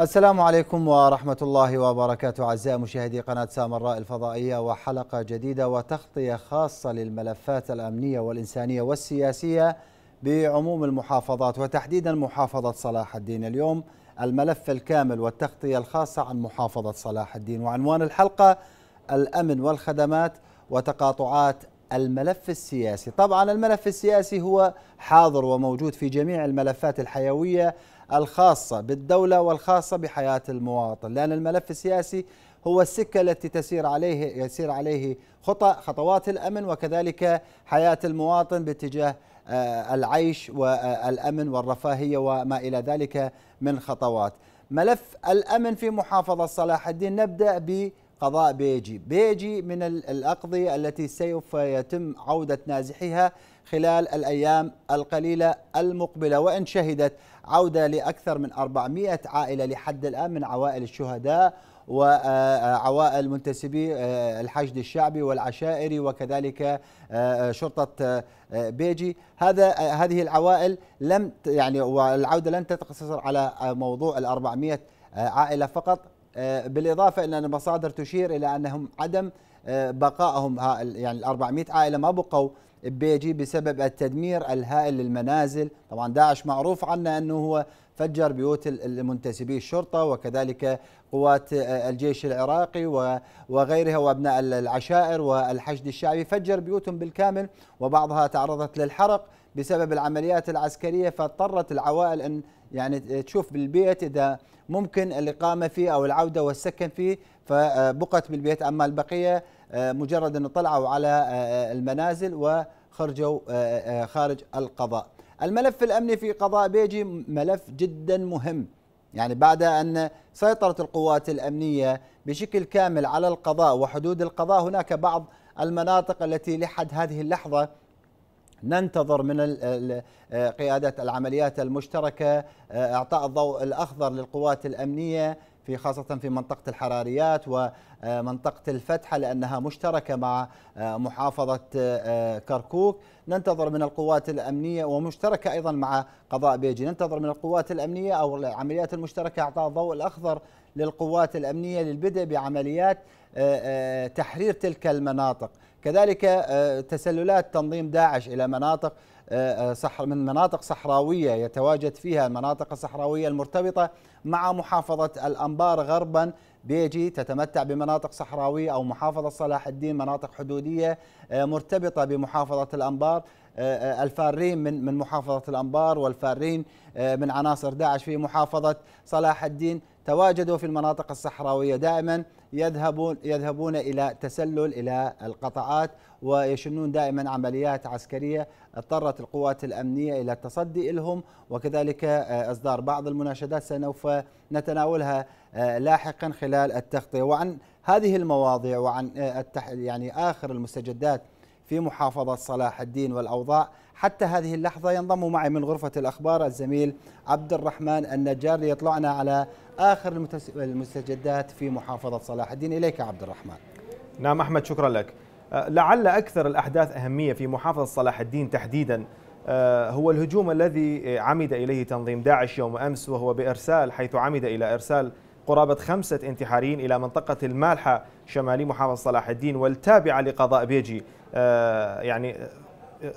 السلام عليكم ورحمة الله وبركاته أعزائي مشاهدي قناة سامراء الفضائية وحلقة جديدة وتغطية خاصة للملفات الأمنية والإنسانية والسياسية بعموم المحافظات وتحديدا محافظة صلاح الدين اليوم الملف الكامل والتغطية الخاصة عن محافظة صلاح الدين وعنوان الحلقة الأمن والخدمات وتقاطعات الملف السياسي طبعا الملف السياسي هو حاضر وموجود في جميع الملفات الحيوية الخاصة بالدولة والخاصة بحياة المواطن لأن الملف السياسي هو السكة التي تسير عليه يسير عليه خطأ خطوات الأمن وكذلك حياة المواطن باتجاه آه، العيش والأمن والرفاهية وما إلى ذلك من خطوات ملف الأمن في محافظة صلاح الدين نبدأ بقضاء بيجي بيجي من الأقضية التي سوف يتم عودة نازحيها خلال الأيام القليلة المقبلة وإن شهدت عودة لأكثر من 400 عائلة لحد الآن من عوائل الشهداء وعوائل آه، منتسبي آه، الحشد الشعبي والعشائري وكذلك آه، شرطة بيجي هذا هذه العوائل لم يعني والعودة لن تتقصر على موضوع ال 400 عائلة فقط بالإضافة إلى أن المصادر تشير إلى أنهم عدم بقائهم يعني ال 400 عائلة ما بقوا ببيجي بسبب التدمير الهائل للمنازل طبعا داعش معروف عنه أنه هو فجر بيوت المنتسبي الشرطة وكذلك قوات الجيش العراقي وغيرها وأبناء العشائر والحشد الشعبي فجر بيوتهم بالكامل وبعضها تعرضت للحرق بسبب العمليات العسكرية فاضطرت العوائل أن يعني تشوف بالبيت إذا ممكن الإقامة فيه أو العودة والسكن فيه فبقت بالبيت أما البقية آه، مجرد أن طلعوا على آه، المنازل و خرجوا آه، آه، آه، خارج القضاء الملف الأمني في قضاء بيجي ملف جدا مهم يعني بعد أن سيطرت القوات الأمنية بشكل كامل على القضاء وحدود القضاء هناك بعض المناطق التي لحد هذه اللحظة ننتظر من قيادة العمليات المشتركة اعطاء الضوء الاخضر للقوات الامنيه في خاصة في منطقة الحراريات ومنطقة الفتحة لأنها مشتركة مع محافظة آه، كركوك ننتظر من القوات الأمنية ومشتركة أيضا مع قضاء بيجي ننتظر من القوات الأمنية أو العمليات المشتركة أعطاء الضوء الأخضر للقوات الأمنية للبدء بعمليات آه، آه، تحرير تلك المناطق كذلك تسللات تنظيم داعش إلى مناطق آه، آه، من مناطق صحراوية يتواجد فيها المناطق الصحراوية المرتبطة مع محافظة الأنبار غربا بيجي تتمتع بمناطق صحراوية أو محافظة صلاح الدين مناطق حدودية آه، مرتبطة بمحافظة الأنبار الفارين من من محافظة الأنبار والفارين من عناصر داعش في محافظة صلاح الدين تواجدوا في المناطق الصحراوية دائما يذهبون يذهبون إلى تسلل إلى القطاعات ويشنون دائما عمليات عسكرية اضطرت القوات الأمنية إلى التصدي لهم وكذلك آه، إصدار بعض المناشدات سنوف نتناولها آه، لاحقا خلال التغطية وعن هذه المواضيع وعن آه، يعني آخر المستجدات في محافظة صلاح الدين والأوضاع حتى هذه اللحظة ينضم معي من غرفة الأخبار الزميل عبد الرحمن النجار ليطلعنا على آخر المستجدات في محافظة صلاح الدين إليك عبد الرحمن نعم أحمد شكرا لك آه، لعل أكثر الأحداث أهمية في محافظة صلاح الدين تحديدا آه، هو الهجوم الذي آه، عمد إليه تنظيم داعش يوم أمس وهو بإرسال حيث عمد إلى إرسال قرابة خمسة انتحاريين إلى منطقة المالحة شمالي محافظة صلاح الدين والتابعة لقضاء بيجي يعني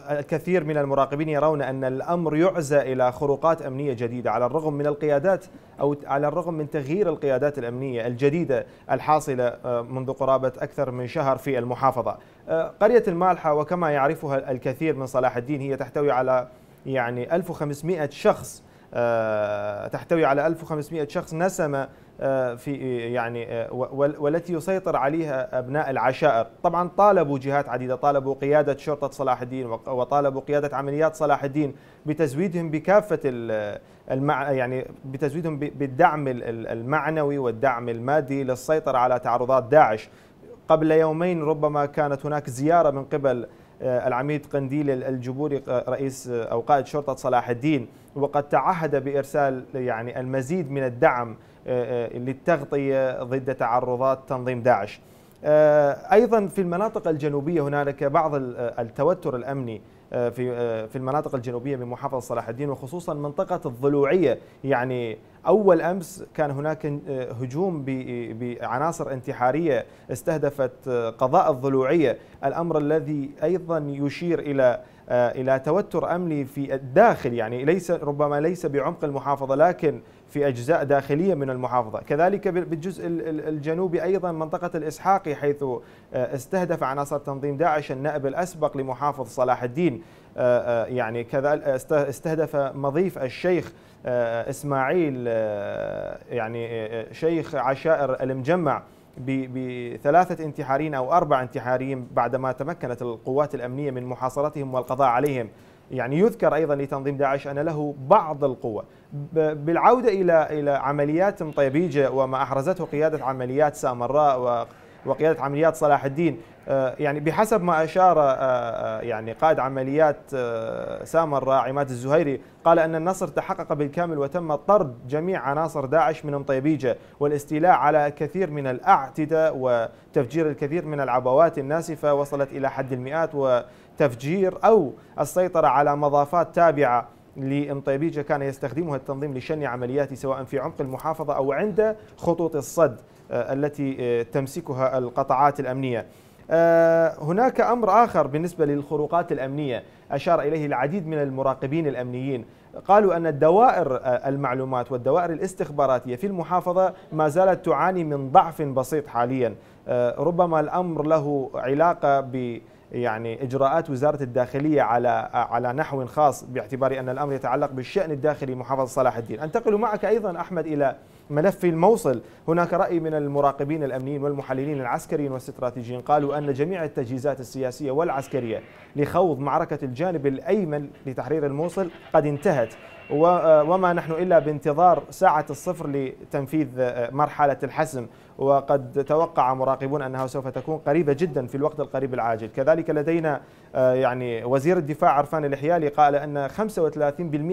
الكثير من المراقبين يرون أن الأمر يعزى إلى خروقات أمنية جديدة على الرغم من القيادات أو على الرغم من تغيير القيادات الأمنية الجديدة الحاصلة آه، منذ قرابة أكثر من شهر في المحافظة آه، قرية المالحة وكما يعرفها الكثير من صلاح الدين هي تحتوي على يعني 1500 شخص آه، تحتوي على 1500 شخص نسمه آه، في آه، يعني آه، والتي يسيطر عليها ابناء العشائر، طبعا طالبوا جهات عديده، طالبوا قياده شرطه صلاح الدين وطالبوا قياده عمليات صلاح الدين بتزويدهم بكافه المع يعني بتزويدهم بالدعم المعنوي والدعم المادي للسيطره على تعرضات داعش. قبل يومين ربما كانت هناك زياره من قبل العميد قنديل الجبوري رئيس او قائد شرطه صلاح الدين وقد تعهد بارسال يعني المزيد من الدعم آه، آه، للتغطية ضد تعرضات تنظيم داعش آه، أيضا في المناطق الجنوبية هنالك بعض التوتر الأمني في في المناطق الجنوبيه بمحافظه صلاح الدين وخصوصا منطقه الضلوعيه يعني اول امس كان هناك هجوم بعناصر انتحاريه استهدفت قضاء الضلوعيه الامر الذي ايضا يشير الى الى توتر امني في الداخل يعني ليس ربما ليس بعمق المحافظه لكن في أجزاء داخلية من المحافظة كذلك بالجزء الجنوبي أيضا منطقة الإسحاقي حيث آه، استهدف عناصر تنظيم داعش النائب الأسبق لمحافظ صلاح الدين آه، آه، يعني كذلك استهدف مضيف الشيخ إسماعيل يعني شيخ عشائر المجمع بثلاثة انتحارين أو أربع انتحاريين بعدما تمكنت القوات الأمنية من محاصرتهم والقضاء عليهم يعني يذكر ايضا لتنظيم داعش ان له بعض القوه بالعوده الى الى عمليات مطيبيجه وما احرزته قياده عمليات سامراء وقياده عمليات صلاح الدين آه، يعني بحسب ما اشار آه، آه، يعني قائد عمليات سامراء عماد الزهيري قال ان النصر تحقق بالكامل وتم طرد جميع عناصر داعش من مطيبيجه والاستيلاء على كثير من الاعتده وتفجير الكثير من العبوات الناسفه وصلت الى حد المئات و تفجير أو السيطرة على مضافات تابعة لامطيبيجه كان يستخدمها التنظيم لشن عملياته سواء في عمق المحافظة أو عند خطوط الصد آه، التي آه، تمسكها القطعات الأمنية آه، هناك أمر آخر بالنسبة للخروقات الأمنية أشار إليه العديد من المراقبين الأمنيين قالوا أن الدوائر المعلومات والدوائر الاستخباراتية في المحافظة ما زالت تعاني من ضعف بسيط حاليا ربما الأمر له علاقة ب يعني اجراءات وزاره الداخليه على على نحو خاص باعتبار ان الامر يتعلق بالشان الداخلي محافظ صلاح الدين، انتقل معك ايضا احمد الى ملف الموصل، هناك راي من المراقبين الامنيين والمحللين العسكريين والاستراتيجيين قالوا ان جميع التجهيزات السياسيه والعسكريه لخوض معركه الجانب الايمن لتحرير الموصل قد انتهت، آه، وما نحن إلا بانتظار ساعة الصفر لتنفيذ آه، مرحلة الحسم وقد توقع مراقبون أنها سوف تكون قريبة جدا في الوقت القريب العاجل كذلك لدينا آه، يعني وزير الدفاع عرفان الحيالي قال أن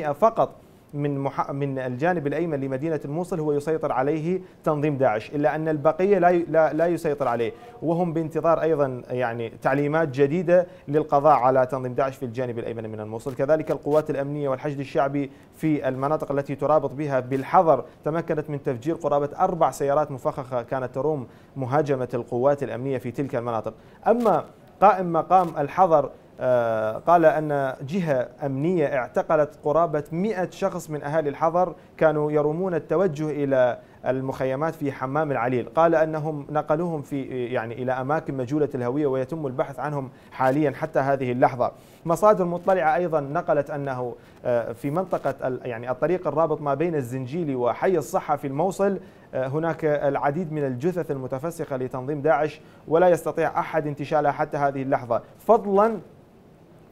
35% فقط من مح... من الجانب الايمن لمدينه الموصل هو يسيطر عليه تنظيم داعش، الا ان البقيه لا ي... لا... لا يسيطر عليه، وهم بانتظار ايضا يعني تعليمات جديده للقضاء على تنظيم داعش في الجانب الايمن من الموصل، كذلك القوات الامنيه والحشد الشعبي في المناطق التي ترابط بها بالحظر تمكنت من تفجير قرابه اربع سيارات مفخخه كانت تروم مهاجمه القوات الامنيه في تلك المناطق، اما قائم مقام الحظر آه، قال أن جهة أمنية اعتقلت قرابة 100 شخص من أهالي الحظر كانوا يرمون التوجه إلى المخيمات في حمام العليل قال أنهم نقلوهم في يعني إلى أماكن مجهولة الهوية ويتم البحث عنهم حاليا حتى هذه اللحظة مصادر مطلعة أيضا نقلت أنه آه، في منطقة يعني الطريق الرابط ما بين الزنجيلي وحي الصحة في الموصل آه، هناك العديد من الجثث المتفسخة لتنظيم داعش ولا يستطيع أحد انتشالها حتى هذه اللحظة فضلا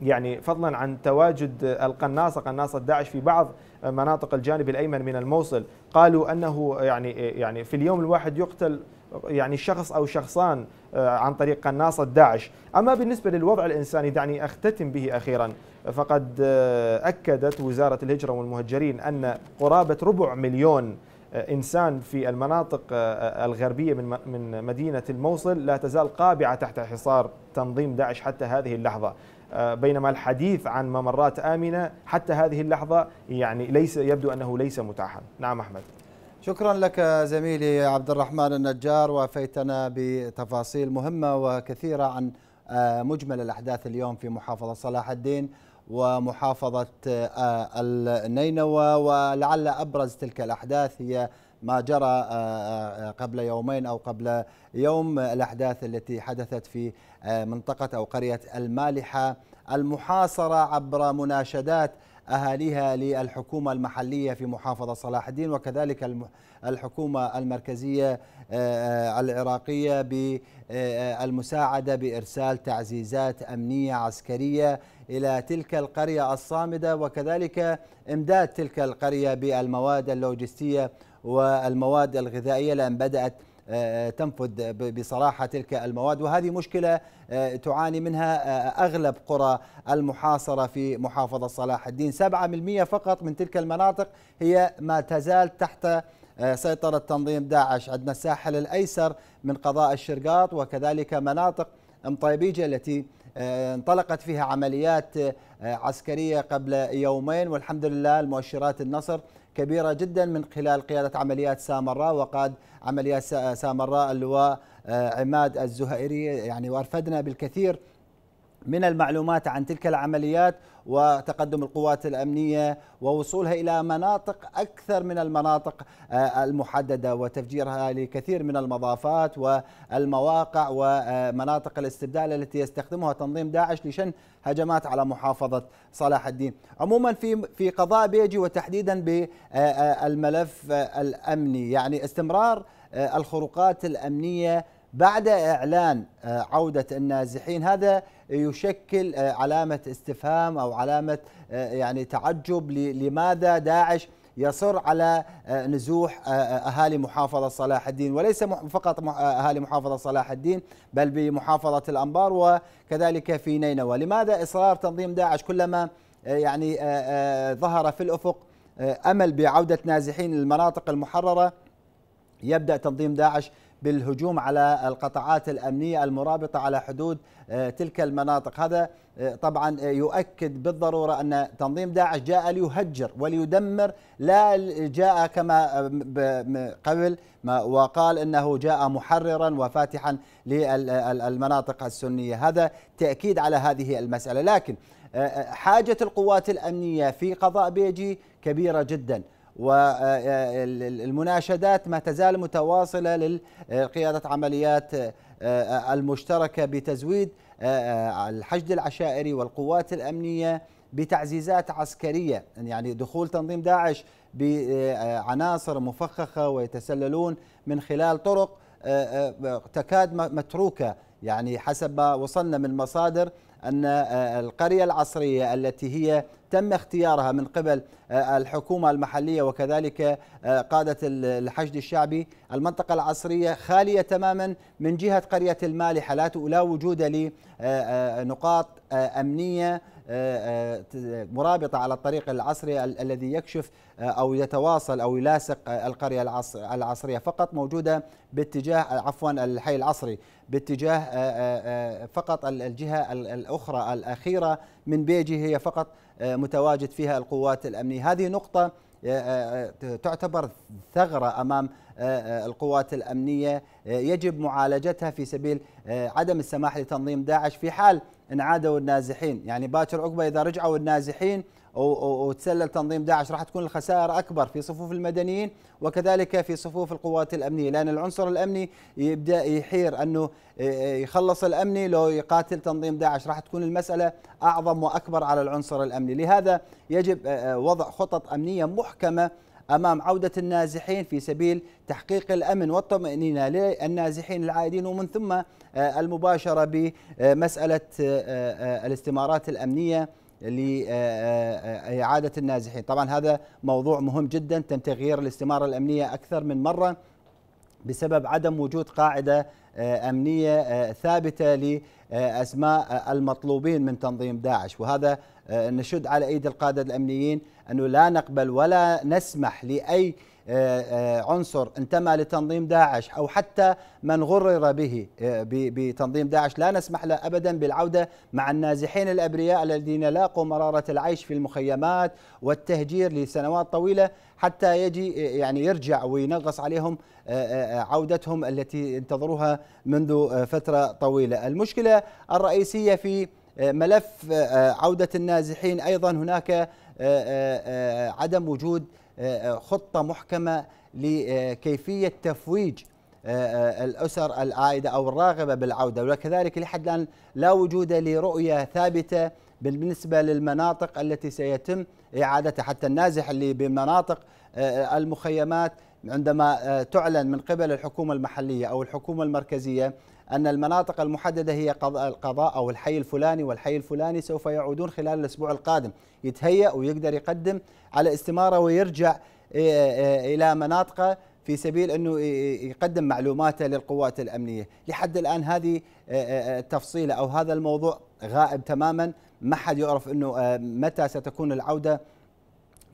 يعني فضلا عن تواجد القناصة قناصة داعش في بعض مناطق الجانب الأيمن من الموصل قالوا أنه يعني يعني في اليوم الواحد يقتل يعني شخص أو شخصان آه، عن طريق قناصة داعش أما بالنسبة للوضع الإنساني دعني أختتم به أخيرا فقد آه، أكدت وزارة الهجرة والمهجرين أن قرابة ربع مليون آه، انسان في المناطق الغربيه من من مدينه الموصل لا تزال قابعه تحت حصار تنظيم داعش حتى هذه اللحظه، آه، بينما الحديث عن ممرات آمنة حتى هذه اللحظة يعني ليس يبدو أنه ليس متاحا نعم أحمد شكرا لك زميلي عبد الرحمن النجار وفيتنا بتفاصيل مهمة وكثيرة عن آه، مجمل الأحداث اليوم في محافظة صلاح الدين ومحافظة آه، النينوى ولعل أبرز تلك الأحداث هي ما جرى آه، آه، آه، قبل يومين أو قبل يوم الأحداث التي حدثت في منطقة أو قرية المالحة المحاصرة عبر مناشدات أهاليها للحكومة المحلية في محافظة صلاح الدين وكذلك الحكومة المركزية العراقية بالمساعدة بإرسال تعزيزات أمنية عسكرية إلى تلك القرية الصامدة وكذلك إمداد تلك القرية بالمواد اللوجستية والمواد الغذائية لأن بدأت آه، آه، تنفذ بصراحه تلك المواد وهذه مشكله آه، تعاني منها اغلب قرى المحاصره في محافظه صلاح الدين 7% فقط من تلك المناطق هي ما تزال تحت سيطره تنظيم داعش عندنا الساحل الايسر من قضاء الشرقاط وكذلك مناطق ام التي انطلقت فيها عمليات عسكريه قبل يومين والحمد لله المؤشرات النصر كبيرة جدا من خلال قيادة عمليات سامراء وقاد عمليات سامراء اللواء آه، عماد الزهيري يعني وارفدنا بالكثير من المعلومات عن تلك العمليات وتقدم القوات الأمنية ووصولها إلى مناطق أكثر من المناطق آه، المحددة وتفجيرها لكثير من المضافات والمواقع ومناطق الاستبدال التي يستخدمها تنظيم داعش لشن هجمات على محافظة صلاح الدين عموما في في قضاء بيجي وتحديدا بالملف آه، آه، الأمني يعني استمرار الخروقات الأمنية بعد إعلان آه، عودة النازحين هذا يشكل آه، علامة استفهام أو علامة آه، يعني تعجب لماذا داعش يصر على نزوح اهالي محافظه صلاح الدين وليس فقط اهالي محافظه صلاح الدين بل بمحافظه الانبار وكذلك في نينوى، لماذا اصرار تنظيم داعش كلما يعني ظهر في الافق امل بعوده نازحين للمناطق المحرره يبدا تنظيم داعش بالهجوم على القطاعات الأمنية المرابطة على حدود آه، تلك المناطق هذا آه، طبعا آه، يؤكد بالضرورة أن تنظيم داعش جاء ليهجر وليدمر لا جاء كما قبل وقال أنه جاء محررا وفاتحا للمناطق السنية هذا تأكيد على هذه المسألة لكن حاجة القوات الأمنية في قضاء بيجي كبيرة جدا والمناشدات ما تزال متواصلة لقيادة عمليات آه، آه، المشتركة بتزويد آه، الحشد العشائري والقوات الأمنية بتعزيزات عسكرية يعني دخول تنظيم داعش بعناصر مفخخة ويتسللون من خلال طرق تكاد متروكة يعني حسب ما وصلنا من مصادر أن القرية العصرية التي هي تم اختيارها من قبل آه، الحكومة المحلية وكذلك آه، قادة الحشد الشعبي المنطقة العصرية خالية تماما من جهة قرية المالحة لا وجود لنقاط آه، أمنية مرابطة على الطريق العصري الذي يكشف أو يتواصل أو يلاصق القرية العصرية فقط موجودة باتجاه عفوا الحي العصري باتجاه فقط الجهة الأخرى الأخيرة من بيجي هي فقط آه، متواجد فيها القوات الأمنية هذه نقطة آه، آه، تعتبر ثغرة أمام القوات الأمنية يجب معالجتها في سبيل عدم السماح لتنظيم داعش في حال انعادوا النازحين يعني باكر عقبة إذا رجعوا النازحين وتسلل تنظيم داعش راح تكون الخسائر اكبر في صفوف المدنيين وكذلك في صفوف القوات الامنيه لان العنصر الامني يبدا يحير انه آه، آه، يخلص الامني لو يقاتل تنظيم داعش راح تكون المساله اعظم واكبر على العنصر الامني لهذا يجب آه، وضع خطط امنيه محكمه امام عوده النازحين في سبيل تحقيق الامن والطمانينه للنازحين العائدين ومن ثم المباشره بمساله الاستمارات الامنيه لإعادة آه، آه، آه، النازحين طبعا هذا موضوع مهم جدا تم تغيير الاستمارة الأمنية أكثر من مرة بسبب عدم وجود قاعدة أمنية ثابتة لأسماء المطلوبين من تنظيم داعش وهذا نشد على أيدي القادة الأمنيين أنه لا نقبل ولا نسمح لأي آه، آه، عنصر انتمى لتنظيم داعش أو حتى من غرر به آه، بتنظيم داعش لا نسمح له أبدا بالعودة مع النازحين الأبرياء الذين لاقوا مرارة العيش في المخيمات والتهجير لسنوات طويلة حتى يجي يعني يرجع وينغص عليهم عودتهم التي انتظروها منذ فترة طويلة المشكلة الرئيسية في ملف عودة النازحين أيضا هناك عدم وجود خطه محكمه لكيفيه تفويج آه، آه، الأسر العائدة أو الراغبة بالعودة وكذلك لحد الآن لا وجود لرؤية ثابتة بالنسبة للمناطق التي سيتم إعادتها حتى النازح اللي بمناطق آه، المخيمات عندما تعلن من قبل الحكومة المحلية أو الحكومة المركزية أن المناطق المحددة هي القضاء أو الحي الفلاني والحي الفلاني سوف يعودون خلال الأسبوع القادم يتهيأ ويقدر يقدم على استمارة ويرجع إلى مناطقه في سبيل انه يقدم معلوماته للقوات الامنيه، لحد الان هذه التفصيله او هذا الموضوع غائب تماما، ما حد يعرف انه متى ستكون العوده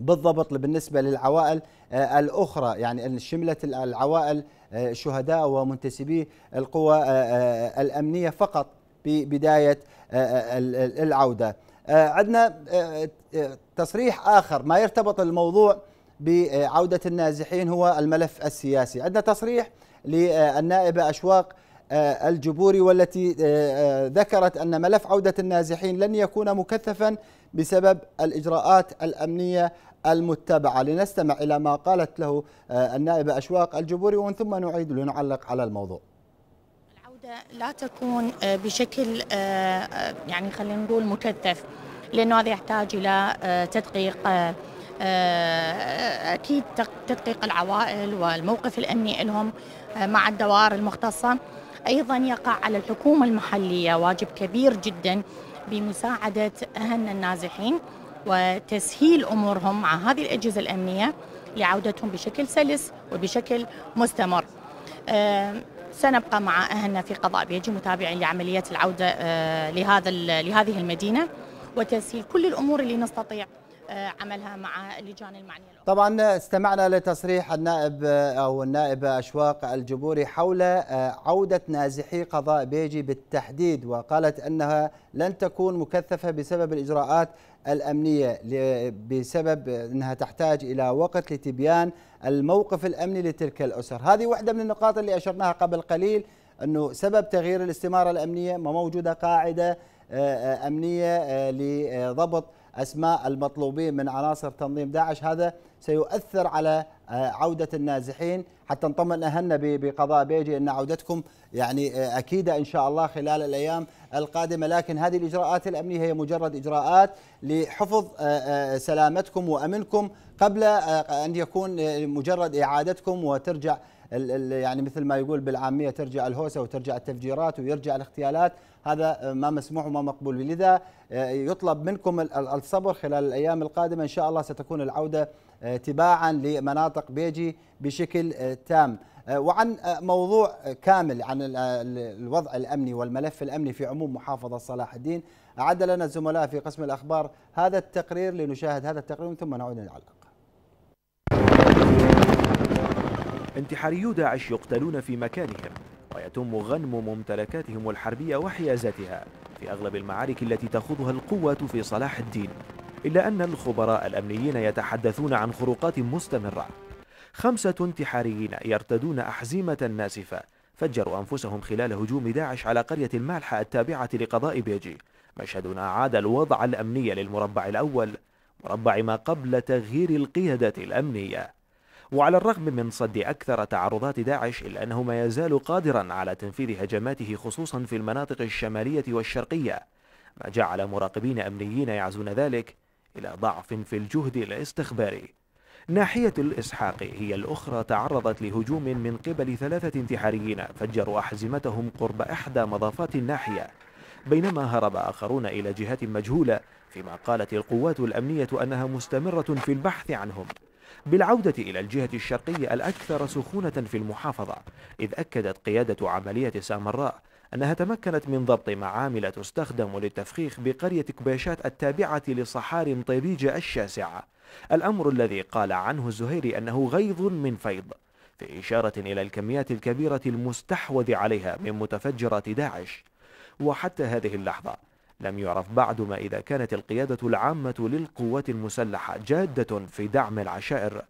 بالضبط بالنسبه للعوائل الاخرى، يعني شملت العوائل آه، شهداء ومنتسبي القوى آه، آه، الأمنية فقط ببداية العودة عندنا تصريح آخر ما يرتبط الموضوع بعودة النازحين هو الملف السياسي عندنا تصريح للنائبة أشواق الجبوري والتي ذكرت أن ملف عودة النازحين لن يكون مكثفا بسبب الإجراءات الأمنية المتبعة لنستمع إلى ما قالت له آه، النائبة أشواق الجبوري ومن ثم نعيد لنعلق على الموضوع العودة لا تكون آه، بشكل آه، يعني خلينا نقول مكثف لأنه هذا يحتاج إلى تدقيق أكيد تدقيق العوائل والموقف الأمني لهم مع الدوائر المختصة أيضا يقع على الحكومة المحلية واجب كبير جدا بمساعدة أهلنا النازحين وتسهيل امورهم مع هذه الاجهزه الامنيه لعودتهم بشكل سلس وبشكل مستمر. سنبقى مع اهلنا في قضاء بيجي متابعين لعمليه العوده آه، لهذا لهذه المدينه وتسهيل كل الامور اللي نستطيع آه، عملها مع اللجان المعنيه الأخرى. طبعا استمعنا لتصريح النائب آه، او النائبه اشواق الجبوري حول آه، عوده نازحي قضاء بيجي بالتحديد وقالت انها لن تكون مكثفه بسبب الاجراءات الامنيه بسبب انها تحتاج الى وقت لتبيان الموقف الامني لتلك الاسر، هذه واحده من النقاط اللي اشرناها قبل قليل انه سبب تغيير الاستماره الامنيه ما موجوده قاعده امنيه لضبط أسماء المطلوبين من عناصر تنظيم داعش هذا سيؤثر على آه، عودة النازحين حتى نطمن أهلنا بقضاء بيجي أن عودتكم يعني آه، أكيدة إن شاء الله خلال الأيام القادمة لكن هذه الإجراءات الأمنية هي مجرد إجراءات لحفظ آه، سلامتكم وأمنكم قبل أن يكون مجرد إعادتكم وترجع يعني مثل ما يقول بالعامية ترجع الهوسة وترجع التفجيرات ويرجع الاغتيالات هذا ما مسموح وما مقبول لذا آه، يطلب منكم الصبر خلال الأيام القادمة إن شاء الله ستكون العودة آه، تباعا لمناطق بيجي بشكل آه، تام وعن موضوع كامل عن الوضع الأمني والملف الأمني في عموم محافظة صلاح الدين أعد لنا الزملاء في قسم الأخبار هذا التقرير لنشاهد هذا التقرير ثم نعود نعلق انتحاريو داعش يقتلون في مكانهم ويتم غنم ممتلكاتهم الحربية وحيازاتها في أغلب المعارك التي تخوضها القوة في صلاح الدين إلا أن الخبراء الأمنيين يتحدثون عن خروقات مستمرة خمسة انتحاريين يرتدون أحزمة ناسفة فجروا أنفسهم خلال هجوم داعش على قرية المالحة التابعة لقضاء بيجي مشهد أعاد الوضع الأمني للمربع الأول مربع ما قبل تغيير القيادة الأمنية وعلى الرغم من صد أكثر تعرضات داعش إلا أنه ما يزال قادرا على تنفيذ هجماته خصوصا في المناطق الشمالية والشرقية ما جعل مراقبين أمنيين يعزون ذلك إلى ضعف في الجهد الاستخباري ناحية الإسحاق هي الأخرى تعرضت لهجوم من قبل ثلاثة انتحاريين فجروا أحزمتهم قرب إحدى مضافات الناحية بينما هرب آخرون إلى جهات مجهولة فيما قالت القوات الأمنية أنها مستمرة في البحث عنهم بالعودة إلى الجهة الشرقية الأكثر سخونة في المحافظة إذ أكدت قيادة عملية سامراء أنها تمكنت من ضبط معامل تستخدم للتفخيخ بقرية كبيشات التابعة لصحار طبيجة الشاسعة الأمر الذي قال عنه الزهيري أنه غيظ من فيض في إشارة إلى الكميات الكبيرة المستحوذ عليها من متفجرات داعش وحتى هذه اللحظة لم يعرف بعد ما إذا كانت القيادة العامة للقوات المسلحة جادة في دعم العشائر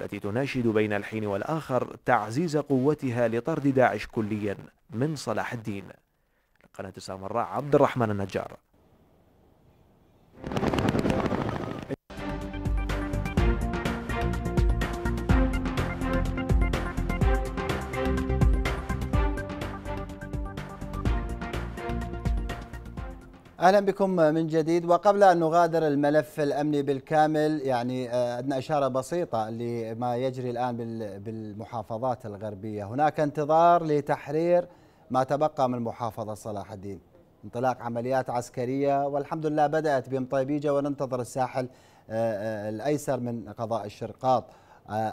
التي تناشد بين الحين والآخر تعزيز قوتها لطرد داعش كليا من صلاح الدين قناة سامراء عبد الرحمن النجار اهلا بكم من جديد وقبل ان نغادر الملف الامني بالكامل يعني عندنا آه، اشاره بسيطه لما يجري الان بالمحافظات الغربيه، هناك انتظار لتحرير ما تبقى من محافظه صلاح الدين. انطلاق عمليات عسكريه والحمد لله بدات بمطيبيجه وننتظر الساحل آه، آه، الايسر من قضاء الشرقاط.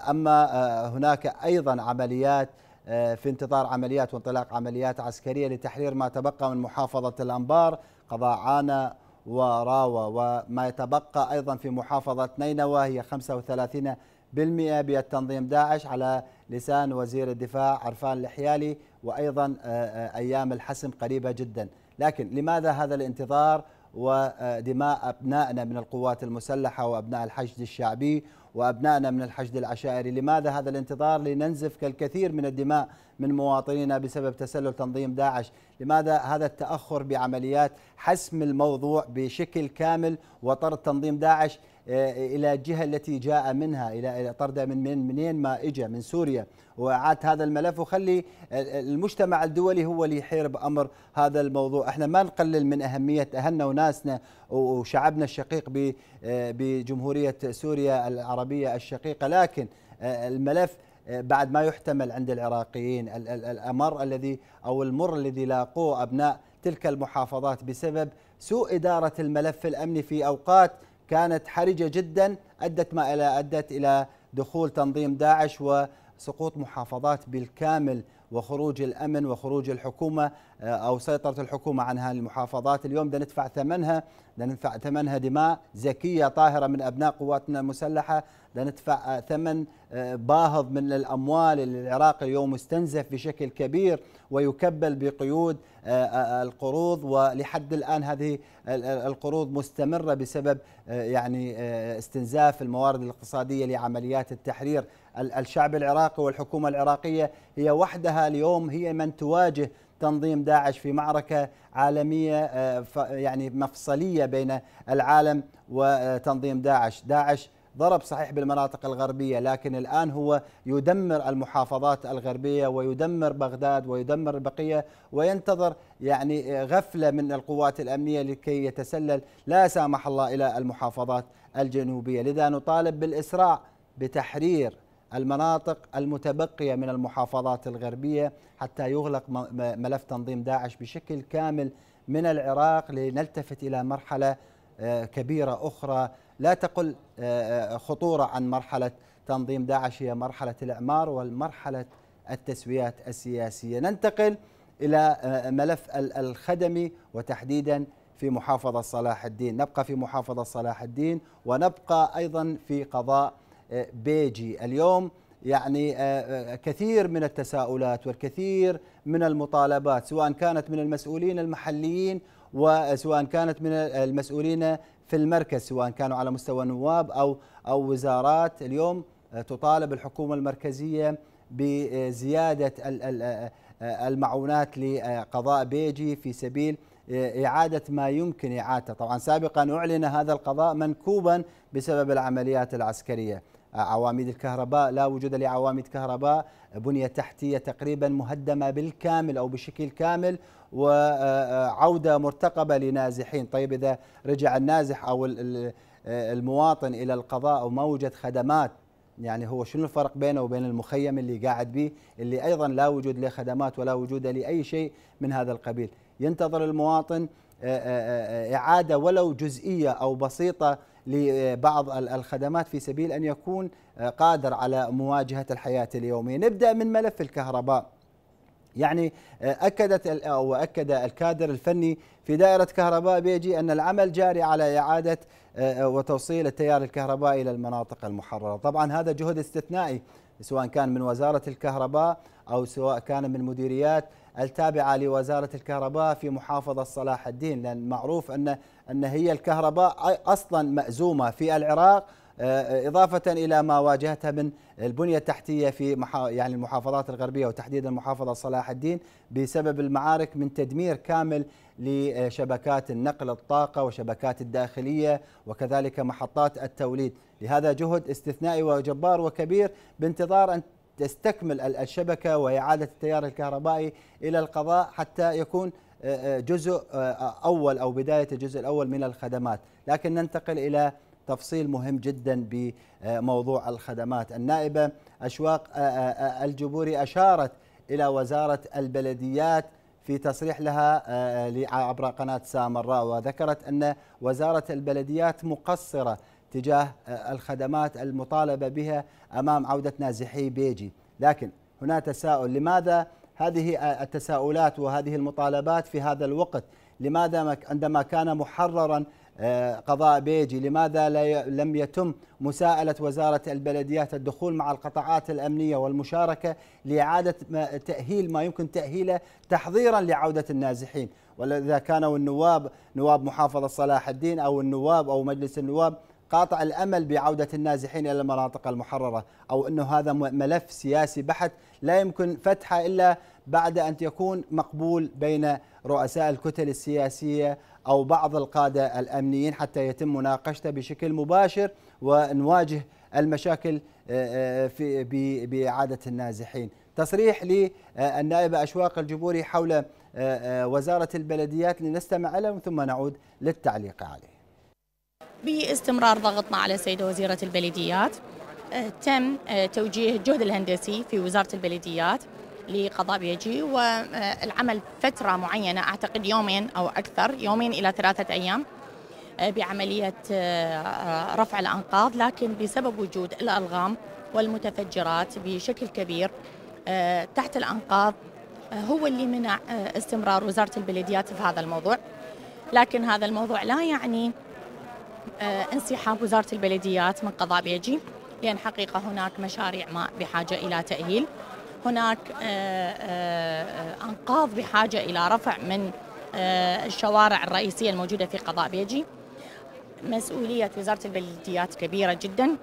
اما هناك ايضا عمليات في انتظار عمليات وانطلاق عمليات عسكريه لتحرير ما تبقى من محافظه الانبار. عانا وراوة وما يتبقى أيضا في محافظة نينوى هي 35% بالتنظيم داعش على لسان وزير الدفاع عرفان الحيالي وأيضا آه، آه، أيام الحسم قريبة جدا لكن لماذا هذا الانتظار ودماء أبنائنا من القوات المسلحة وأبناء الحشد الشعبي وأبنائنا من الحشد العشائري لماذا هذا الانتظار لننزف كالكثير من الدماء من مواطنينا بسبب تسلل تنظيم داعش لماذا هذا التأخر بعمليات حسم الموضوع بشكل كامل وطرد تنظيم داعش الى الجهه التي جاء منها الى طرده من من منين ما اجى من سوريا واعاد هذا الملف وخلي المجتمع الدولي هو اللي يحير بامر هذا الموضوع احنا ما نقلل من اهميه اهلنا وناسنا وشعبنا الشقيق بجمهوريه سوريا العربيه الشقيقه لكن الملف بعد ما يحتمل عند العراقيين الامر الذي او المر الذي لاقوه ابناء تلك المحافظات بسبب سوء اداره الملف الامني في اوقات كانت حرجة جدا أدت ما إلى أدت إلى دخول تنظيم داعش وسقوط محافظات بالكامل وخروج الأمن وخروج الحكومة آه، أو سيطرة الحكومة عن هذه المحافظات اليوم بدنا ندفع ثمنها بدنا ندفع ثمنها دماء زكية طاهرة من أبناء قواتنا المسلحة بدنا ندفع آه، ثمن آه، باهظ من الأموال العراق اليوم مستنزف بشكل كبير ويكبل بقيود القروض ولحد الآن هذه القروض مستمرة بسبب يعني استنزاف الموارد الاقتصادية لعمليات التحرير الشعب العراقي والحكومة العراقية هي وحدها اليوم هي من تواجه تنظيم داعش في معركة عالمية آه، يعني مفصلية بين العالم وتنظيم داعش داعش ضرب صحيح بالمناطق الغربية لكن الآن هو يدمر المحافظات الغربية ويدمر بغداد ويدمر البقية وينتظر يعني آه، غفلة من القوات الأمنية لكي يتسلل لا سامح الله إلى المحافظات الجنوبية لذا نطالب بالإسراع بتحرير المناطق المتبقية من المحافظات الغربية حتى يغلق ملف تنظيم داعش بشكل كامل من العراق لنلتفت إلى مرحلة آه، كبيرة أخرى لا تقل آه، آه، خطورة عن مرحلة تنظيم داعش هي مرحلة الإعمار والمرحلة التسويات السياسية ننتقل إلى ملف الخدمي وتحديدا في محافظة صلاح الدين نبقى في محافظة صلاح الدين ونبقى أيضا في قضاء آه، بيجي اليوم يعني آه، آه، كثير من التساؤلات والكثير من المطالبات سواء كانت من المسؤولين المحليين وسواء كانت من المسؤولين في المركز سواء كانوا على مستوى النواب او او وزارات اليوم تطالب الحكومه المركزيه بزياده المعونات لقضاء بيجي في سبيل إعادة ما يمكن إعادته طبعا سابقا أعلن هذا القضاء منكوبا بسبب العمليات العسكرية عواميد الكهرباء لا وجود لعواميد كهرباء بنية تحتية تقريبا مهدمة بالكامل أو بشكل كامل وعودة مرتقبة لنازحين طيب إذا رجع النازح أو المواطن إلى القضاء وما وجد خدمات يعني هو شنو الفرق بينه وبين المخيم اللي قاعد به اللي أيضا لا وجود له خدمات ولا وجود لأي شيء من هذا القبيل ينتظر المواطن إعادة ولو جزئية أو بسيطة لبعض الخدمات في سبيل أن يكون آه، قادر على مواجهة الحياة اليومية نبدأ من ملف الكهرباء يعني آه، اكدت او اكد الكادر الفني في دائره كهرباء بيجي ان العمل جاري على اعاده آه، وتوصيل التيار الكهربائي الى المناطق المحرره، طبعا هذا جهد استثنائي سواء كان من وزاره الكهرباء او سواء كان من مديريات التابعه لوزاره الكهرباء في محافظه صلاح الدين لان معروف ان أن هي الكهرباء أصلا مأزومة في العراق آه، آه، إضافة إلى ما واجهتها من البنية التحتية في يعني المحافظات الغربية وتحديدا محافظة صلاح الدين بسبب المعارك من تدمير كامل لشبكات النقل الطاقة وشبكات الداخلية وكذلك محطات التوليد لهذا جهد استثنائي وجبار وكبير بانتظار أن تستكمل الشبكة وإعادة التيار الكهربائي إلى القضاء حتى يكون جزء آه، أول أو بداية الجزء الأول من الخدمات لكن ننتقل إلى تفصيل مهم جدا بموضوع الخدمات النائبة أشواق آه، آه، الجبوري أشارت إلى وزارة البلديات في تصريح لها عبر قناة سامراء وذكرت أن وزارة البلديات مقصرة تجاه الخدمات المطالبة بها أمام عودة نازحي بيجي لكن هنا تساؤل لماذا هذه التساؤلات وهذه المطالبات في هذا الوقت لماذا عندما كان محررا آه، قضاء بيجي لماذا لم يتم مساءلة وزارة البلديات الدخول مع القطاعات الأمنية والمشاركة لإعادة تأهيل ما يمكن تأهيله تحضيرا لعودة النازحين وإذا كانوا النواب نواب محافظة صلاح الدين أو النواب أو مجلس النواب قاطع الامل بعوده النازحين الى المناطق المحرره او انه هذا ملف سياسي بحت لا يمكن فتحه الا بعد ان يكون مقبول بين رؤساء الكتل السياسيه او بعض القاده الامنيين حتى يتم مناقشته بشكل مباشر ونواجه المشاكل آه، آه، في باعاده النازحين. تصريح للنائبه آه، اشواق الجبوري حول وزاره البلديات لنستمع له ثم نعود للتعليق عليه. باستمرار ضغطنا على السيدة وزيرة البلديات أه، تم أه، توجيه الجهد الهندسي في وزارة البلديات لقضاء بيجي والعمل أه، فترة معينة أعتقد يومين أو أكثر يومين إلى ثلاثة أيام بعملية رفع الأنقاض لكن بسبب وجود الألغام والمتفجرات بشكل كبير تحت الأنقاض هو اللي منع استمرار وزارة البلديات في هذا الموضوع لكن هذا الموضوع لا يعني آه، انسحاب وزارة البلديات من قضاء بيجي لأن حقيقة هناك مشاريع ماء بحاجة إلى تأهيل هناك آه، آه، أنقاض بحاجة إلى رفع من الشوارع الرئيسية الموجودة في قضاء بيجي مسؤولية وزارة البلديات كبيرة جدا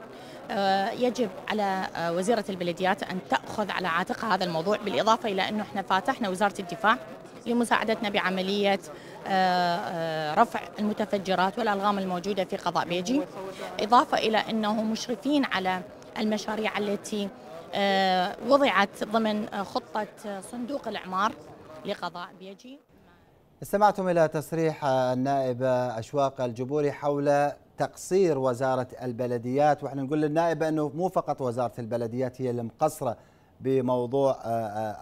يجب على وزيرة البلديات أن تأخذ على عاتقها هذا الموضوع بالإضافة إلى أنه احنا فاتحنا وزارة الدفاع لمساعدتنا بعملية آه، آه، رفع المتفجرات والألغام الموجودة في قضاء بيجي إضافة إلى أنه مشرفين على المشاريع التي آه، وضعت ضمن خطة صندوق الإعمار لقضاء بيجي استمعتم إلى تصريح النائب أشواق الجبوري حول تقصير وزارة البلديات وإحنا نقول للنائب أنه مو فقط وزارة البلديات هي المقصرة بموضوع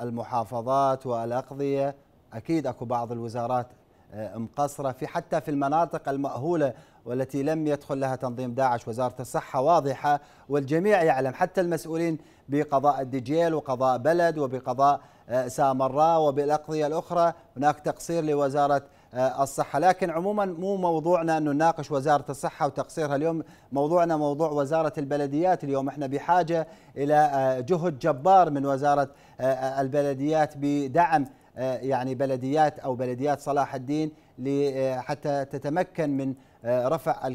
المحافظات والأقضية أكيد أكو بعض الوزارات آه، مقصرة في حتى في المناطق المأهولة والتي لم يدخل لها تنظيم داعش وزارة الصحة واضحة والجميع يعلم حتى المسؤولين بقضاء الدجيل وقضاء بلد وبقضاء آه، سامراء وبالأقضية الأخرى هناك تقصير لوزارة آه، الصحة لكن عموما مو موضوعنا أن نناقش وزارة الصحة وتقصيرها اليوم موضوعنا موضوع وزارة البلديات اليوم احنا بحاجة إلى جهد جبار من وزارة البلديات بدعم آه، يعني بلديات أو بلديات صلاح الدين آه، حتى تتمكن من آه، رفع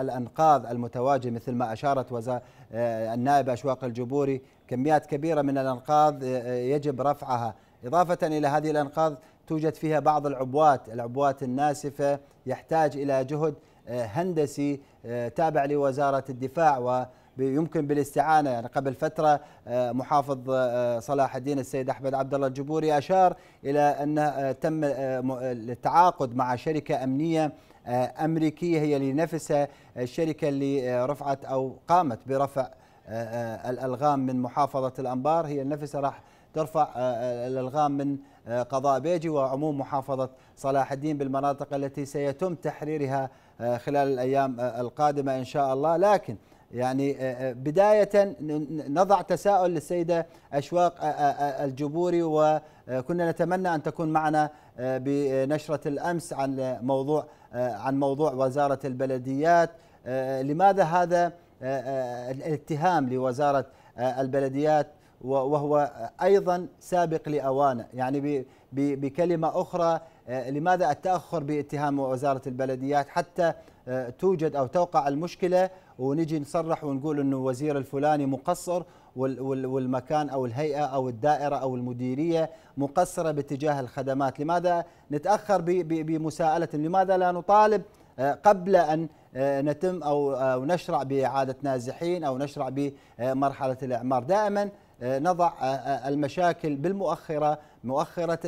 الأنقاض المتواجدة مثل ما أشارت النائب أشواق الجبوري كميات كبيرة من الأنقاض يجب رفعها إضافة إلى هذه الأنقاض توجد فيها بعض العبوات العبوات الناسفة يحتاج إلى جهد هندسي تابع لوزارة الدفاع و يمكن بالاستعانه يعني قبل فتره آه، محافظ آه، صلاح الدين السيد احمد عبد الله الجبوري اشار الى ان آه، تم التعاقد مع شركه امنيه امريكيه هي لنفسها الشركه اللي رفعت او قامت برفع الالغام من محافظه الانبار هي نفسها راح ترفع الالغام من قضاء بيجي وعموم محافظه صلاح الدين بالمناطق التي سيتم تحريرها خلال الايام القادمه ان شاء الله لكن يعني آه، آه، بداية نضع تساؤل للسيدة أشواق آه، الجبوري وكنا نتمنى أن تكون معنا بنشرة الأمس عن موضوع عن موضوع وزارة البلديات لماذا هذا الاتهام لوزارة البلديات وهو أيضا سابق لأوانه يعني بكلمة أخرى لماذا التأخر باتهام وزارة البلديات حتى توجد أو توقع المشكلة ونجي نصرح ونقول انه وزير الفلاني مقصر والمكان او الهيئه او الدائره او المديريه مقصره باتجاه الخدمات، لماذا نتاخر بمساءله؟ لماذا لا نطالب آه، قبل ان آه، نتم او آه، نشرع باعاده نازحين او نشرع بمرحله الاعمار، دائما نضع المشاكل بالمؤخره مؤخرة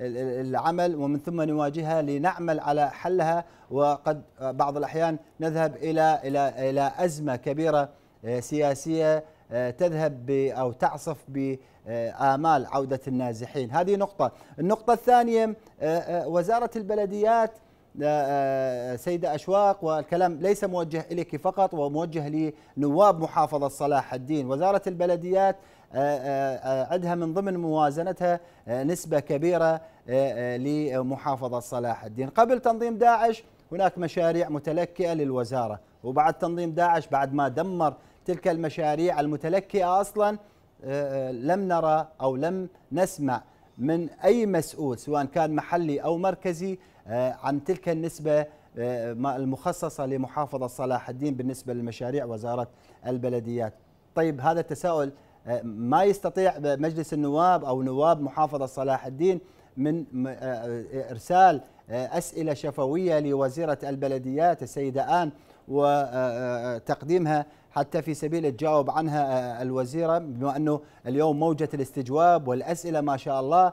العمل ومن ثم نواجهها لنعمل على حلها وقد بعض الأحيان نذهب إلى إلى إلى أزمة كبيرة آه، سياسية آه، تذهب أو تعصف بآمال آه، عودة النازحين هذه نقطة النقطة الثانية وزارة البلديات سيدة أشواق والكلام ليس موجه إليك فقط وموجه لنواب محافظة صلاح الدين وزارة البلديات آه، آه، آه، عندها من ضمن موازنتها نسبة كبيرة لمحافظة صلاح الدين قبل تنظيم داعش هناك مشاريع متلكئة للوزارة وبعد تنظيم داعش بعد ما دمر تلك المشاريع المتلكئة أصلا لم نرى أو لم نسمع من أي مسؤول سواء كان محلي أو مركزي عن تلك النسبة المخصصة لمحافظة صلاح الدين بالنسبة لمشاريع وزارة البلديات طيب هذا التساؤل آه، ما يستطيع مجلس النواب او نواب محافظه صلاح الدين من آه، آه، ارسال اسئله شفويه لوزيره البلديات السيده ان وتقديمها حتى في سبيل تجاوب عنها الوزيره بما انه اليوم موجه الاستجواب والاسئله ما شاء الله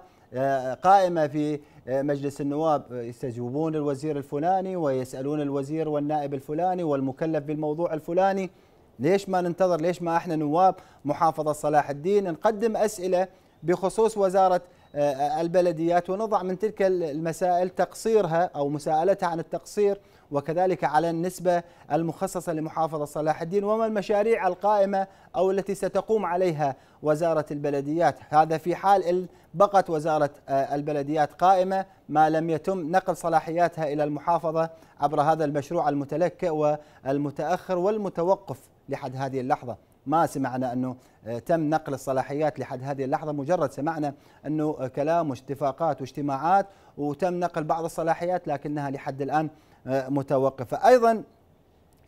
قائمه في مجلس النواب يستجوبون الوزير الفلاني ويسالون الوزير والنائب الفلاني والمكلف بالموضوع الفلاني ليش ما ننتظر ليش ما احنا نواب محافظة صلاح الدين نقدم أسئلة بخصوص وزارة آه، البلديات ونضع من تلك المسائل تقصيرها أو مساءلتها عن التقصير وكذلك على النسبة المخصصة لمحافظة صلاح الدين وما المشاريع القائمة أو التي ستقوم عليها وزارة البلديات هذا في حال بقت وزارة آه، البلديات قائمة ما لم يتم نقل صلاحياتها إلى المحافظة عبر هذا المشروع المتلكئ والمتأخر والمتوقف لحد هذه اللحظة ما سمعنا أنه آه، تم نقل الصلاحيات لحد هذه اللحظة مجرد سمعنا أنه آه، كلام واتفاقات واجتماعات وتم نقل بعض الصلاحيات لكنها لحد الآن آه، متوقفة أيضا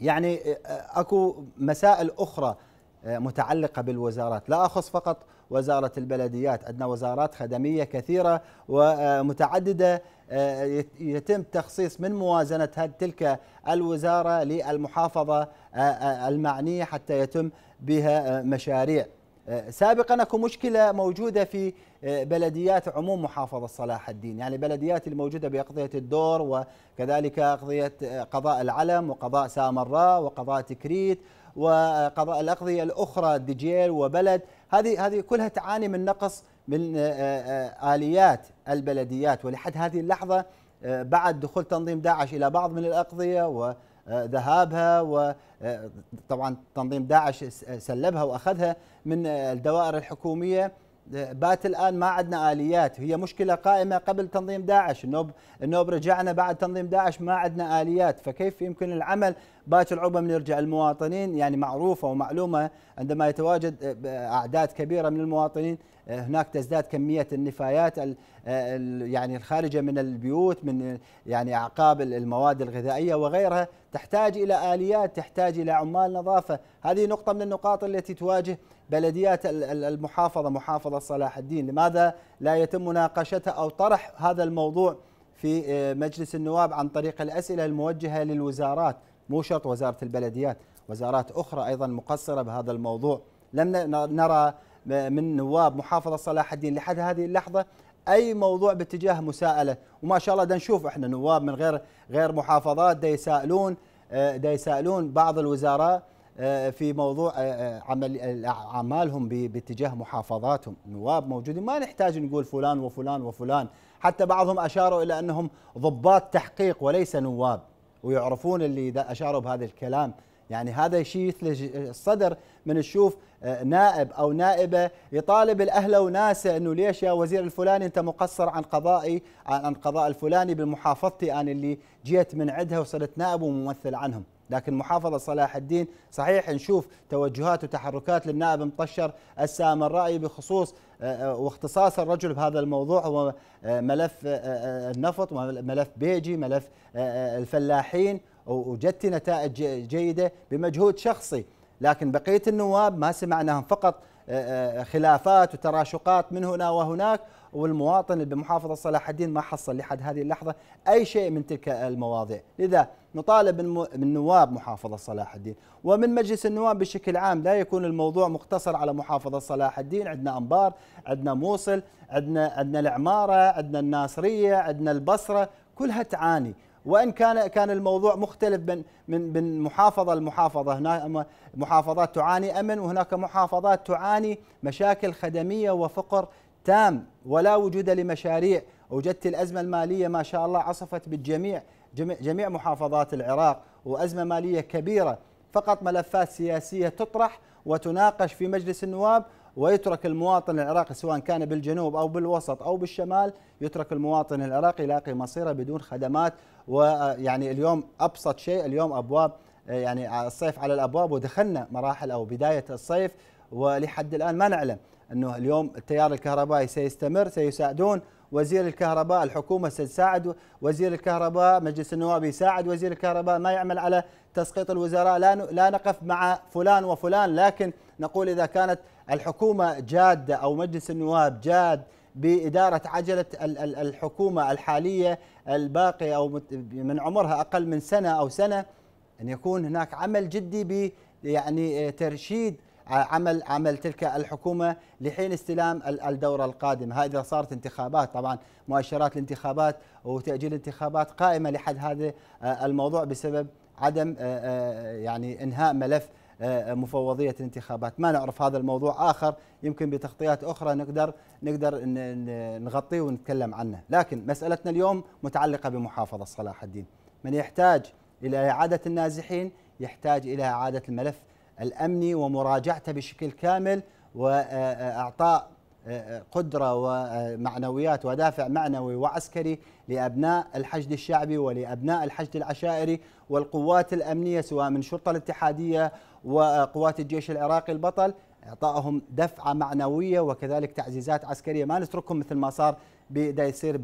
يعني أكو مسائل أخرى متعلقة بالوزارات لا أخص فقط وزارة البلديات عندنا وزارات خدمية كثيرة ومتعددة آه، يتم تخصيص من موازنة تلك الوزارة للمحافظة آه، آه، المعنية حتى يتم بها مشاريع سابقا اكو مشكله موجوده في بلديات عموم محافظه صلاح الدين، يعني بلديات الموجوده باقضيه الدور وكذلك اقضيه قضاء العلم وقضاء سامراء وقضاء تكريت وقضاء الاقضيه الاخرى الدجيل وبلد هذه هذه كلها تعاني من نقص من آه، آه، اليات البلديات ولحد هذه اللحظه آه، بعد دخول تنظيم داعش الى بعض من الاقضيه و ذهابها وطبعا تنظيم داعش سلبها واخذها من الدوائر الحكوميه بات الان ما عندنا اليات هي مشكله قائمه قبل تنظيم داعش النوب النوب رجعنا بعد تنظيم داعش ما عندنا اليات فكيف يمكن العمل باكر عقبه بنرجع المواطنين يعني معروفه ومعلومه عندما يتواجد آه، اعداد كبيره من المواطنين آه، هناك تزداد كميه النفايات آه، يعني الخارجه من البيوت من يعني اعقاب المواد الغذائيه وغيرها تحتاج الى اليات تحتاج الى عمال نظافه هذه نقطه من النقاط التي تواجه بلديات المحافظه محافظه صلاح الدين لماذا لا يتم مناقشتها او طرح هذا الموضوع في مجلس النواب عن طريق الاسئله الموجهه للوزارات مو شرط وزارة البلديات وزارات أخرى أيضا مقصرة بهذا الموضوع لم نرى من نواب محافظة صلاح الدين لحد هذه اللحظة أي موضوع باتجاه مساءلة وما شاء الله دا نشوف إحنا نواب من غير غير محافظات دا يسألون آه، دا يسألون بعض الوزراء آه، في موضوع آه، عمل اعمالهم باتجاه محافظاتهم نواب موجودين ما نحتاج نقول فلان وفلان وفلان حتى بعضهم اشاروا الى انهم ضباط تحقيق وليس نواب ويعرفون اللي اذا اشاروا بهذا الكلام يعني هذا شيء يثلج الصدر من تشوف آه، نائب او نائبه يطالب الاهل وناسه انه ليش يا وزير الفلاني انت مقصر عن قضائي عن قضاء الفلاني بمحافظتي انا اللي جيت من عندها وصرت نائب وممثل عنهم لكن محافظة صلاح الدين صحيح نشوف توجهات وتحركات للنائب مطشر السام الرأي بخصوص آه، آه، واختصاص الرجل بهذا الموضوع هو آه، ملف النفط ملف بيجي ملف الفلاحين وجدت نتائج جيدة بمجهود شخصي لكن بقية النواب ما سمعناهم فقط خلافات وتراشقات من هنا وهناك والمواطن اللي بمحافظة صلاح الدين ما حصل لحد هذه اللحظة أي شيء من تلك المواضيع لذا نطالب من نواب محافظة صلاح الدين ومن مجلس النواب بشكل عام لا يكون الموضوع مقتصر على محافظة صلاح الدين عندنا أنبار عندنا موصل عندنا, عندنا العمارة عندنا الناصرية عندنا البصرة كلها تعاني وان كان كان الموضوع مختلف من من من محافظه لمحافظه هنا محافظات تعاني امن وهناك محافظات تعاني مشاكل خدميه وفقر تام ولا وجود لمشاريع وجدت الأزمة المالية ما شاء الله عصفت بالجميع جميع محافظات العراق وأزمة مالية كبيرة فقط ملفات سياسية تطرح وتناقش في مجلس النواب ويترك المواطن العراقي سواء كان بالجنوب أو بالوسط أو بالشمال يترك المواطن العراقي يلاقي مصيره بدون خدمات ويعني اليوم أبسط شيء اليوم أبواب يعني الصيف على الأبواب ودخلنا مراحل أو بداية الصيف ولحد الآن ما نعلم انه اليوم التيار الكهربائي سيستمر سيساعدون وزير الكهرباء الحكومه ستساعد وزير الكهرباء مجلس النواب يساعد وزير الكهرباء ما يعمل على تسقيط الوزراء لا لا نقف مع فلان وفلان لكن نقول اذا كانت الحكومه جاده او مجلس النواب جاد باداره عجله الحكومه الحاليه الباقيه او من عمرها اقل من سنه او سنه ان يكون هناك عمل جدي ب يعني ترشيد عمل عمل تلك الحكومه لحين استلام الدوره القادمه، هذه صارت انتخابات طبعا مؤشرات الانتخابات وتاجيل الانتخابات قائمه لحد هذا آه، الموضوع بسبب عدم آه، آه، يعني انهاء ملف مفوضيه الانتخابات، ما نعرف هذا الموضوع اخر يمكن بتغطيات اخرى نقدر نقدر نغطيه ونتكلم عنه، لكن مسالتنا اليوم متعلقه بمحافظه صلاح الدين، من يحتاج الى اعاده النازحين يحتاج الى اعاده الملف الامني ومراجعته بشكل كامل واعطاء آه، آه، قدره ومعنويات ودافع معنوي وعسكري لابناء الحشد الشعبي ولابناء الحشد العشائري والقوات الامنيه سواء من شرطة الاتحاديه وقوات الجيش العراقي البطل اعطائهم دفعه معنويه وكذلك تعزيزات عسكريه ما نتركهم مثل ما صار بدا يصير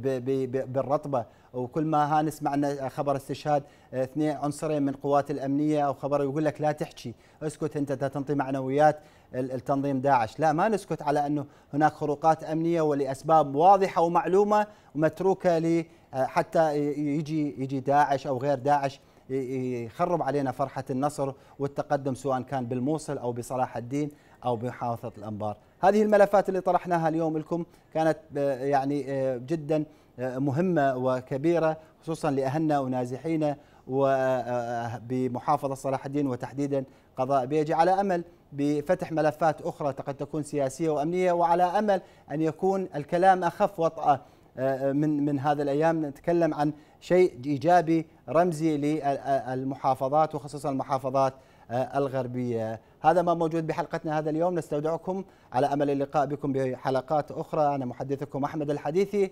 بالرطبه وكل ما ها نسمع خبر استشهاد اثنين عنصرين من قوات الامنيه او خبر يقول لك لا تحكي اسكت انت تنطي معنويات التنظيم داعش لا ما نسكت على انه هناك خروقات امنيه ولاسباب واضحه ومعلومه ومتروكه حتى يجي يجي داعش او غير داعش يخرب علينا فرحة النصر والتقدم سواء كان بالموصل أو بصلاح الدين أو بمحافظة الأنبار هذه الملفات اللي طرحناها اليوم لكم كانت يعني آه، جدا مهمة وكبيرة خصوصا لأهلنا ونازحينا وبمحافظة صلاح الدين وتحديدا قضاء بيجي على أمل بفتح ملفات أخرى قد تكون سياسية وأمنية وعلى أمل أن يكون الكلام أخف وطأة من من هذه الايام نتكلم عن شيء ايجابي رمزي للمحافظات وخصوصا المحافظات الغربيه، هذا ما موجود بحلقتنا هذا اليوم نستودعكم على امل اللقاء بكم بحلقات اخرى، انا محدثكم احمد الحديثي